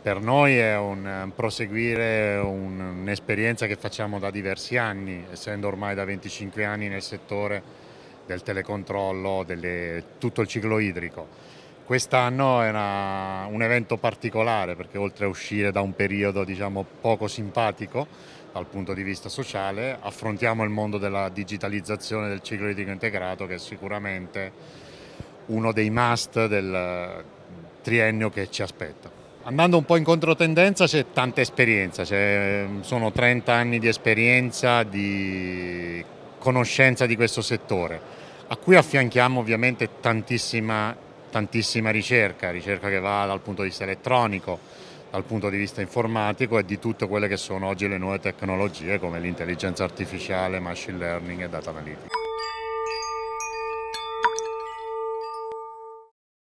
Per noi è un eh, proseguire un'esperienza che facciamo da diversi anni, essendo ormai da 25 anni nel settore del telecontrollo, delle, tutto il ciclo idrico. Quest'anno era un evento particolare perché oltre a uscire da un periodo diciamo, poco simpatico dal punto di vista sociale, affrontiamo il mondo della digitalizzazione del ciclo idrico integrato che è sicuramente uno dei must del triennio che ci aspetta. Andando un po' in controtendenza c'è tanta esperienza, c'è, sono 30 anni di esperienza, di conoscenza di questo settore, a cui affianchiamo ovviamente tantissima, tantissima ricerca, ricerca che va dal punto di vista elettronico, dal punto di vista informatico e di tutte quelle che sono oggi le nuove tecnologie come l'intelligenza artificiale, machine learning e data analytics.